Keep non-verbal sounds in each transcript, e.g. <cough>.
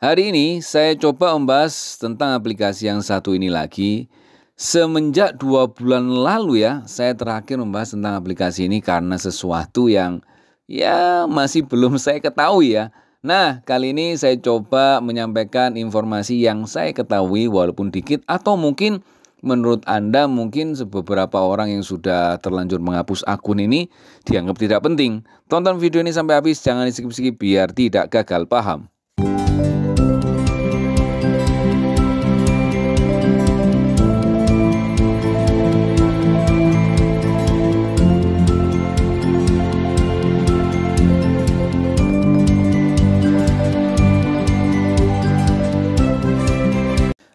Hari ini saya coba membahas tentang aplikasi yang satu ini lagi. Semenjak dua bulan lalu ya, saya terakhir membahas tentang aplikasi ini karena sesuatu yang ya masih belum saya ketahui ya. Nah, kali ini saya coba menyampaikan informasi yang saya ketahui walaupun dikit atau mungkin menurut Anda mungkin beberapa orang yang sudah terlanjur menghapus akun ini dianggap tidak penting. Tonton video ini sampai habis, jangan skip-skip biar tidak gagal paham.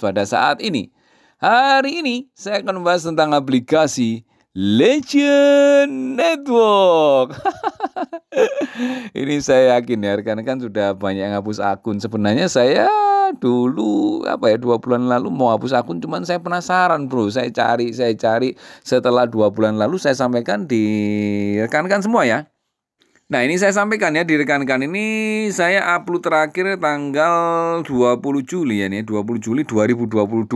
bahas pada saat ini. Hari ini saya akan membahas tentang aplikasi Legend Network. <laughs> ini saya yakin ya rekan-rekan sudah banyak yang hapus akun. Sebenarnya saya dulu apa ya dua bulan lalu mau hapus akun cuman saya penasaran bro saya cari saya cari setelah dua bulan lalu saya sampaikan di rekan-rekan semua ya Nah ini saya sampaikan ya di rekan-rekan ini saya upload terakhir tanggal 20 Juli ya nih 20 Juli 2022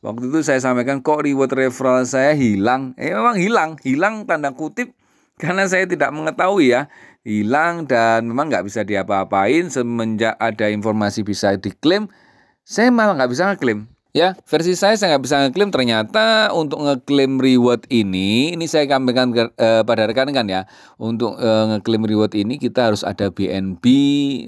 Waktu itu saya sampaikan kok reward referral saya hilang Eh memang hilang, hilang tanda kutip karena saya tidak mengetahui ya Hilang dan memang nggak bisa diapa-apain semenjak ada informasi bisa diklaim Saya malah nggak bisa ngeklaim Ya, versi saya saya nggak bisa ngeklaim ternyata untuk ngeklaim reward ini, ini saya sampaikan ke, eh, pada rekan-rekan ya. Untuk uh, ngeklaim reward ini kita harus ada BNB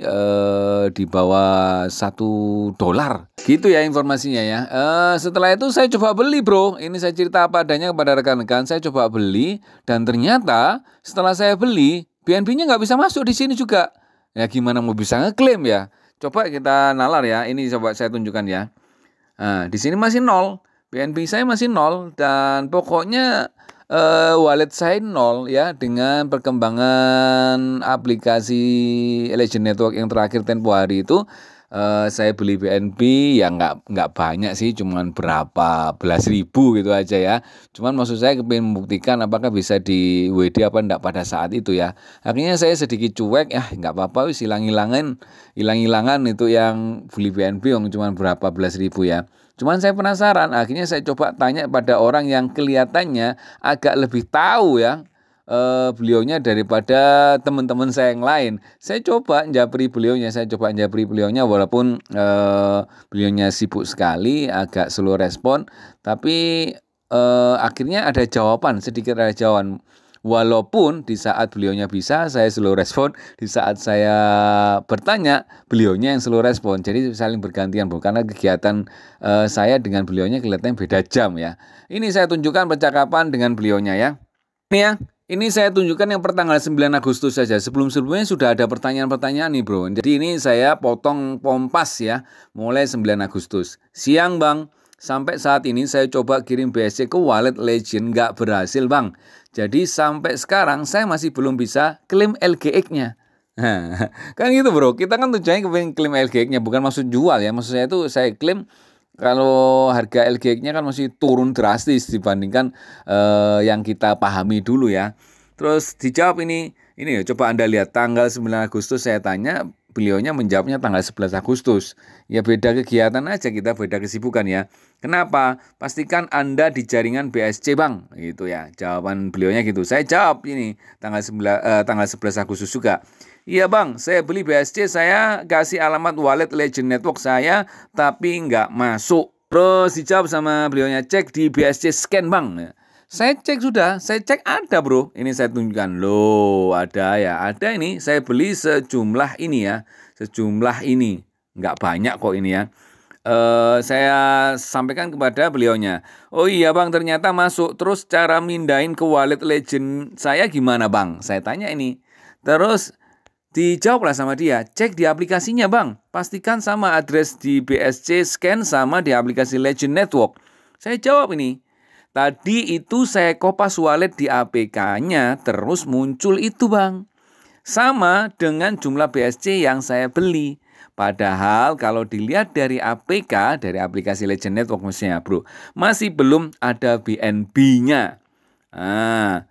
eh, di bawah satu dolar. Gitu ya informasinya ya. Eh, setelah itu saya coba beli bro. Ini saya cerita apa adanya kepada rekan-rekan. Saya coba beli dan ternyata setelah saya beli BNB-nya nggak bisa masuk di sini juga. Ya gimana mau bisa ngeklaim ya? Coba kita nalar ya. Ini coba saya tunjukkan ya. Nah, di sini masih nol, BNP saya masih nol dan pokoknya uh, wallet saya nol ya dengan perkembangan aplikasi Legend Network yang terakhir tempo hari itu Uh, saya beli BNB ya nggak nggak banyak sih cuman berapa belas ribu gitu aja ya cuman maksud saya kepingin membuktikan apakah bisa di WD apa enggak pada saat itu ya akhirnya saya sedikit cuek ya nggak apa-apa wis hilang hilangan hilang hilangan itu yang beli BNB yang cuman berapa belas ribu ya Cuman saya penasaran, akhirnya saya coba tanya pada orang yang kelihatannya agak lebih tahu ya uh, beliaunya daripada teman-teman saya yang lain. Saya coba njapri beliaunya, saya coba njapri beliaunya walaupun uh, beliaunya sibuk sekali, agak slow respon, tapi uh, akhirnya ada jawaban, sedikit ada jawaban. Walaupun di saat beliaunya bisa, saya slow respon. Di saat saya bertanya, beliaunya yang slow respon. Jadi saling bergantian, bu. Karena kegiatan uh, saya dengan beliaunya kelihatannya beda jam ya. Ini saya tunjukkan percakapan dengan beliaunya ya. Ini ya, ini saya tunjukkan yang pertanggal 9 Agustus saja. Sebelum-sebelumnya sudah ada pertanyaan-pertanyaan nih bro. Jadi ini saya potong pompas ya. Mulai 9 Agustus. Siang bang. Sampai saat ini saya coba kirim BSC ke wallet legend. Nggak berhasil bang. Jadi sampai sekarang saya masih belum bisa klaim LGX-nya. <laughs> kan gitu bro. Kita kan tujuannya klaim LGX-nya. Bukan maksud jual ya. Maksud saya itu saya klaim kalau harga LGX-nya kan masih turun drastis dibandingkan eh, yang kita pahami dulu ya. Terus dijawab ini, ini ya coba Anda lihat tanggal 9 Agustus saya tanya, beliaunya menjawabnya tanggal 11 Agustus. Ya beda kegiatan aja kita beda kesibukan ya. Kenapa? Pastikan Anda di jaringan BSC Bang gitu ya. Jawaban beliaunya gitu. Saya jawab ini tanggal 9 eh, tanggal 11 Agustus juga. Iya bang, saya beli BSC, saya kasih alamat wallet Legend Network saya, tapi nggak masuk. Terus dijawab sama beliaunya, cek di BSC scan bang. Ya. Saya cek sudah, saya cek ada bro. Ini saya tunjukkan, loh ada ya, ada ini. Saya beli sejumlah ini ya, sejumlah ini. Nggak banyak kok ini ya. Uh, saya sampaikan kepada beliaunya. Oh iya bang, ternyata masuk. Terus cara mindain ke wallet legend saya gimana bang? Saya tanya ini. Terus Dijawablah sama dia, cek di aplikasinya bang. Pastikan sama address di BSC scan sama di aplikasi Legend Network. Saya jawab ini. Tadi itu saya kopas wallet di APK-nya terus muncul itu bang. Sama dengan jumlah BSC yang saya beli. Padahal kalau dilihat dari APK, dari aplikasi Legend Network maksudnya bro, masih belum ada BNB-nya. Ah,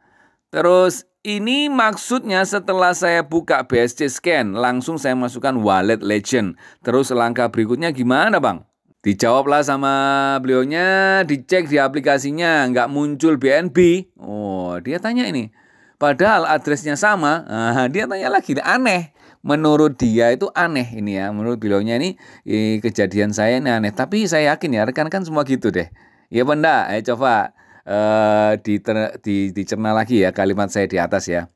Terus ini maksudnya setelah saya buka BSC Scan, langsung saya masukkan Wallet Legend. Terus langkah berikutnya gimana Bang? Dijawablah sama beliaunya, dicek di aplikasinya, nggak muncul BNB. Oh, dia tanya ini. Padahal addressnya sama, nah, dia tanya lagi, aneh. Menurut dia itu aneh ini ya, menurut beliaunya ini eh, kejadian saya ini aneh. Tapi saya yakin ya, rekan-rekan kan semua gitu deh. Ya benda, ayo coba uh, di, di, dicerna lagi ya kalimat saya di atas ya.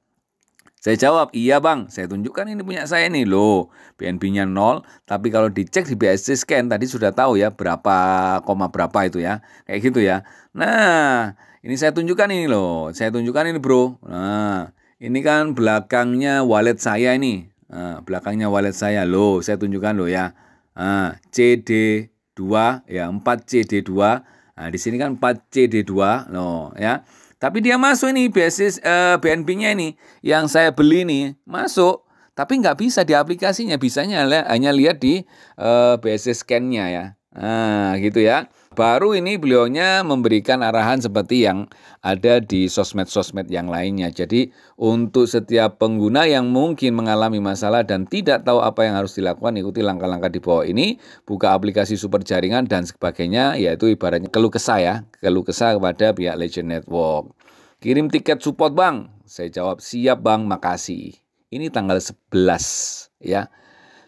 Saya jawab, iya bang, saya tunjukkan ini punya saya nih loh, BNB-nya nol, tapi kalau dicek di BSC scan tadi sudah tahu ya berapa koma berapa itu ya, kayak gitu ya. Nah, ini saya tunjukkan ini loh, saya tunjukkan ini bro. Nah, ini kan belakangnya wallet saya ini, nah, belakangnya wallet saya loh, saya tunjukkan loh ya. Nah, CD2 ya 4 CD2 Nah, di sini kan 4CD2 loh ya. Tapi dia masuk ini basis eh, BNB-nya ini yang saya beli nih masuk tapi nggak bisa di aplikasinya bisanya hanya lihat di eh, basis scan-nya ya. Nah, gitu ya. Baru ini beliaunya memberikan arahan seperti yang ada di sosmed-sosmed yang lainnya. Jadi untuk setiap pengguna yang mungkin mengalami masalah dan tidak tahu apa yang harus dilakukan, ikuti langkah-langkah di bawah ini. Buka aplikasi super jaringan dan sebagainya, yaitu ibaratnya keluh kesah ya. Keluh kesah kepada pihak Legend Network. Kirim tiket support bang. Saya jawab siap bang, makasih. Ini tanggal 11 ya.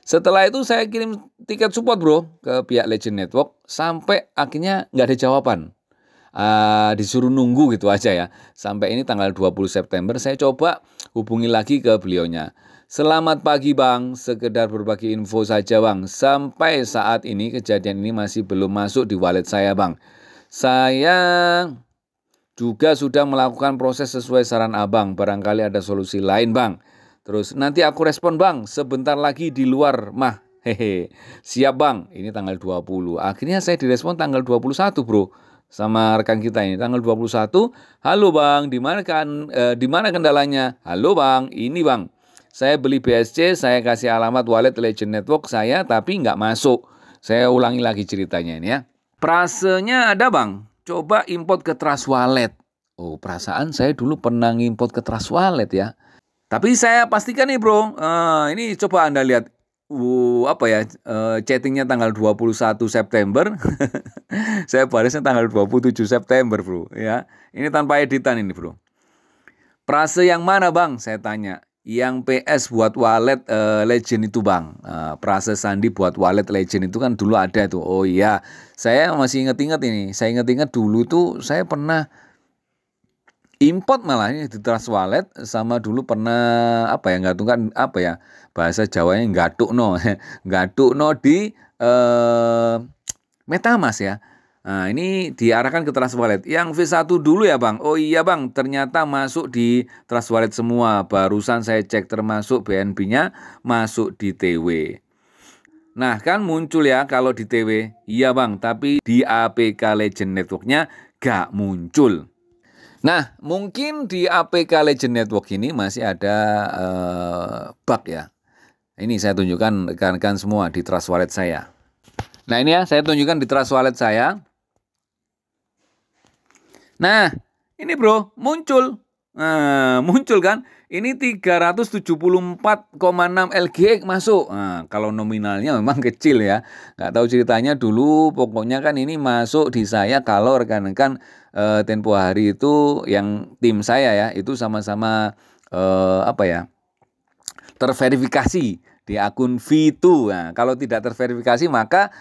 Setelah itu saya kirim tiket support bro ke pihak Legend Network sampai akhirnya nggak ada jawaban. Uh, disuruh nunggu gitu aja ya. Sampai ini tanggal 20 September saya coba hubungi lagi ke beliaunya. Selamat pagi Bang, sekedar berbagi info saja Bang. Sampai saat ini kejadian ini masih belum masuk di wallet saya Bang. Saya juga sudah melakukan proses sesuai saran Abang. Barangkali ada solusi lain Bang. Terus nanti aku respon bang, sebentar lagi di luar mah. Hehe, siap bang, ini tanggal 20. Akhirnya saya direspon tanggal 21 bro sama rekan kita ini tanggal 21 halo bang di mana kan e, di mana kendalanya halo bang ini bang saya beli BSC saya kasih alamat wallet legend network saya tapi nggak masuk saya ulangi lagi ceritanya ini ya prasenya ada bang coba import ke trust wallet oh perasaan saya dulu pernah import ke trust wallet ya tapi saya pastikan nih bro, uh, ini coba Anda lihat uh, apa ya uh, chattingnya tanggal 21 September. <laughs> saya barisnya tanggal 27 September bro ya. Ini tanpa editan ini bro. Prase yang mana bang? Saya tanya. Yang PS buat wallet uh, legend itu bang. Uh, prase Sandi buat wallet legend itu kan dulu ada tuh. Oh iya, saya masih inget-inget ini. Saya inget-inget dulu tuh saya pernah import malah ini di trust wallet sama dulu pernah apa ya nggak kan apa ya bahasa Jawanya gatuk no <laughs> gatuk no di eh, metamas ya nah ini diarahkan ke trust wallet yang V1 dulu ya Bang oh iya Bang ternyata masuk di trust wallet semua barusan saya cek termasuk BNB nya masuk di TW Nah kan muncul ya kalau di TW Iya bang tapi di APK Legend Networknya gak muncul Nah, mungkin di APK Legend Network ini masih ada uh, bug ya. Ini saya tunjukkan rekan-rekan semua di Trust Wallet saya. Nah, ini ya, saya tunjukkan di Trust Wallet saya. Nah, ini bro, muncul Nah, muncul kan? Ini 374,6 LGX masuk. Nah, kalau nominalnya memang kecil ya. Nggak tahu ceritanya dulu pokoknya kan ini masuk di saya kalau rekan-rekan eh, tempo hari itu yang tim saya ya, itu sama-sama eh, apa ya? terverifikasi di akun V2. Nah, kalau tidak terverifikasi maka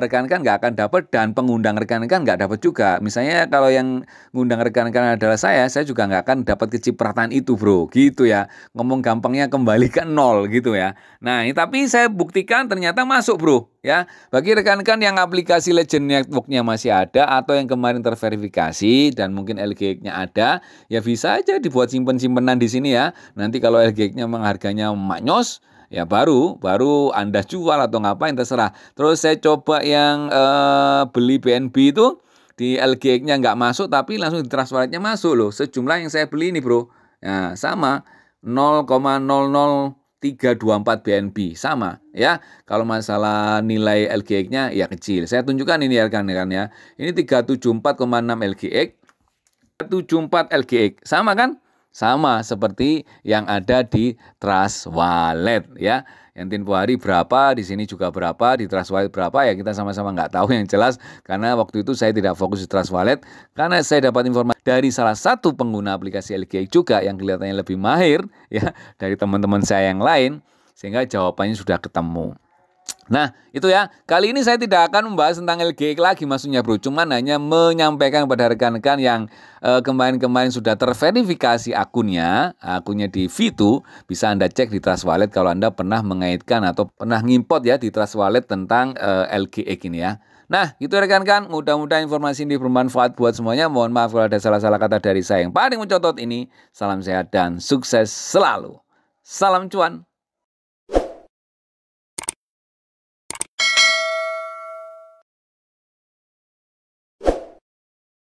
rekan-rekan eh, kan nggak akan dapat dan pengundang rekan-rekan kan nggak dapat juga. Misalnya kalau yang ngundang rekan-rekan kan adalah saya, saya juga nggak akan dapat kecipratan itu bro, gitu ya. Ngomong gampangnya kembali ke nol gitu ya. Nah ini tapi saya buktikan ternyata masuk bro, ya. Bagi rekan-rekan yang aplikasi Legend Networknya masih ada atau yang kemarin terverifikasi dan mungkin LGX-nya ada, ya bisa aja dibuat simpen-simpenan di sini ya. Nanti kalau LGX-nya memang harganya maknyos, ya baru baru Anda jual atau ngapain terserah. Terus saya coba yang eh, beli BNB itu di LGX-nya nggak masuk tapi langsung di transferannya masuk loh. Sejumlah yang saya beli ini, Bro. ya sama 0,00324 BNB sama ya. Kalau masalah nilai LGX-nya ya kecil. Saya tunjukkan ini ya kan ya. Ini 374,6 LGX 74 LGX sama kan? Sama seperti yang ada di Trust Wallet ya. Yang tempo hari berapa, di sini juga berapa, di Trust Wallet berapa ya kita sama-sama nggak tahu yang jelas karena waktu itu saya tidak fokus di Trust Wallet karena saya dapat informasi dari salah satu pengguna aplikasi LGI juga yang kelihatannya lebih mahir ya dari teman-teman saya yang lain sehingga jawabannya sudah ketemu. Nah, itu ya. Kali ini saya tidak akan membahas tentang LG lagi maksudnya Bro, cuman hanya menyampaikan kepada rekan-rekan yang eh, kemarin-kemarin uh, sudah terverifikasi akunnya, akunnya di Vito bisa Anda cek di Trust Wallet kalau Anda pernah mengaitkan atau pernah ngimpot ya di Trust Wallet tentang uh, eh, LG ini ya. Nah, itu ya, rekan-rekan, mudah-mudahan informasi ini bermanfaat buat semuanya. Mohon maaf kalau ada salah-salah kata dari saya yang paling mencotot ini. Salam sehat dan sukses selalu. Salam cuan.